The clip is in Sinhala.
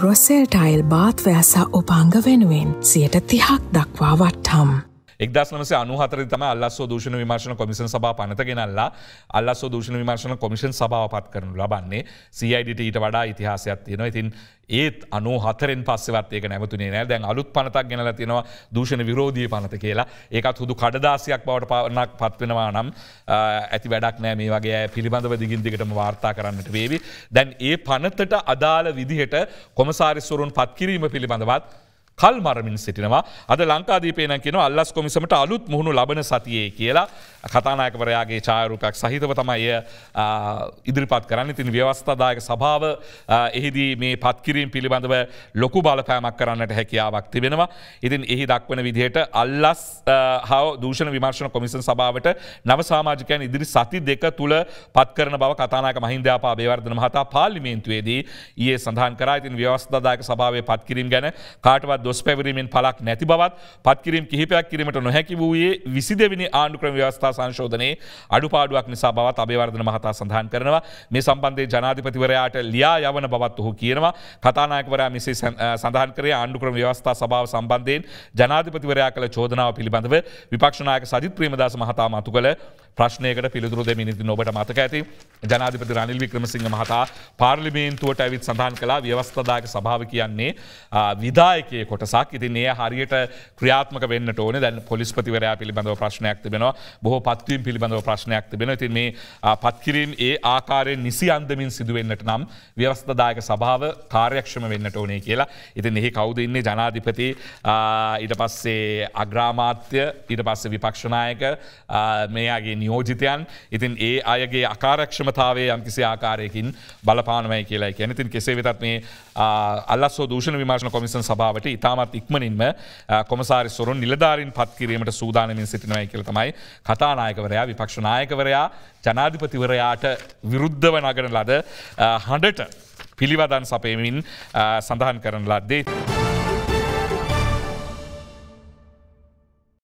රොසෙල්ටයිල් බාත්වෑසා උපංග වෙනුවෙන් සියට තිහක් දක්වා වට්හම්. එක්දස්නවස අනුහතර තම අල්ලස්සෝ දූෂණ විමර්ශණ කොමිසන් සභා පනත ගෙනල්ලා අල්ලස්සෝ දූෂණ විමර්ශණ කොමිෂන් සභාව පත් කරනු ලබන්නේ සයිඩට ඊට වඩා ඉතිහාසයක් තියෙනවා ඉතින් ඒත් අනු හතරෙන් පස්සවත්ඒක නැමතුනේ නෑ දැන් අලුත් පනතක් ගෙනල තිෙනවා දූෂණ විරෝධී පනත කියලා ඒකත් හුදු කඩදාසියක් බවට පවනක් පත්වෙනවා නම් ඇති වැඩක් නෑ මේ වගේ පිළිබඳව දිගින්දිකටම වාර්තා කරන්නට වේවි. දැන් ඒ පනතට අදාළ විදිහට කොමසාරිස්වරුන් පත්කිරීම පිළිබඳවත්. කල්මරමින් සිටිනවා අද ලංකාදීපේන කියෙන අල්ලස් කොමිසමට අලුත් මුහුණු ලබන සතියේ කියලා කතානායකවරයාගේ චායරූපයක් සහිතව තමයි ඉදිරිපත් කරන්න තින් ව්‍යවස්ථදායක සභාව එහිදී මේ පත්කිරීම් පිළිබඳව ලොකු බලපෑමක් කරන්නට හැකියාවක් තිබෙනවා. ඉතින් එහි දක්වන විදිහයට අල්ලස් හා දූෂණ විමර්ශණ කොමිසන් සභාවට නව සාමාජකයන් ඉදිරි සති දෙක තුළ පත්කරන බව කතානක මහින්ද්‍යාපා බේවර්ධන මහතා පාලිමේන්තුවේදී ඒ සඳහන් කරා ඉතින් ව්‍යවස්ථදායක සභාවේ පත්කිරීම් ගැන කාටවත් දොස් පැවරීමෙන් පලක් නැති බවත් පත්කිරීම් කිහිපයක් කිරීමට නොහැකි වූයේ විසි දෙවිනි ආණ්ඩු ක්‍රම ව්‍යවස්ථා සංශෝධනයේ අඩුපාඩුවක් නිසා බවත් අභිවර්ධන මහතා සඳහන් කරනවා මේ සම්බන්ධය ජනාධිපතිවරයාට ලියා යවන බවත් ඔහු කියනවා කතානායකවරයා මෙසේ සඳහන් කරේ ආණ්ඩු ක්‍රම ව්‍යවස්ථා සභාව සම්බන්ධයෙන් ජනාධිපතිවරයා කළ චෝදනාව පිළිබඳව විපක්ෂනායක සජිත් ප්‍රේමදාස මහතා මතු කළ ප්‍රශ්නයකට පිළිතුරු දෙමිනිති නොබට මතක ඇති ජනාධිපති රනිල් වික්‍රමසිංහ මහතා පාර්ලිමේන්තුවට ඇවිත් සඳහන් කලා ව්‍යවස්ථදායක සභාව කියන්නේ විදායකය කොටසක් ඉතින් ඒ හරියට ක්‍රියාත්මක වෙන්න ඕන දැන් පොලිස්පතිවරයා පිළිබඳව ප්‍රශ්නයක් තිබෙනවා බොහෝ පත්වීම් පිළිබඳව ප්‍රශ්නයක් තිබෙන තින් මේ පත්කිරීම් ඒ ආකාරයෙන් නිසි අන්දමින් සිදුවෙන්න්නට නම් ව්‍යවස්ථදායක සභාව කාර්යක්ෂම වෙන්නට ඕනේ කියලා ඉතින් එහි කවුද ඉන්නේ ජනාධිපති ඊට පස්සේ අග්‍රාමාත්‍ය ඊට පස්ස විපක්ෂණයක මේයාගේ නියෝජිතයන් ඉතින් ඒ අයගේ අකාරක්ෂමතාවේ යම්කිසි ආකාරයකින් බලපානමයි කියලා කියැනතින් කෙසේ වෙතත් මේ අල්ලස්සෝ දූෂණ විමාශන කොමිසන් සභාවට ඉතාමත් ඉක්මනින්ම කොමසාරි සොරුන් නිලධාරින් පත්කිරීමට සූදානමින් සිටිනවයි කියල තමයි කතානායකවරයා විපක්ෂනායකවරයා ජනාධිපතිවරයාට විරුද්ධව නගන ලද හඬට පිළිවදන් සපයමින් සඳහන් කරන ලද්දේ.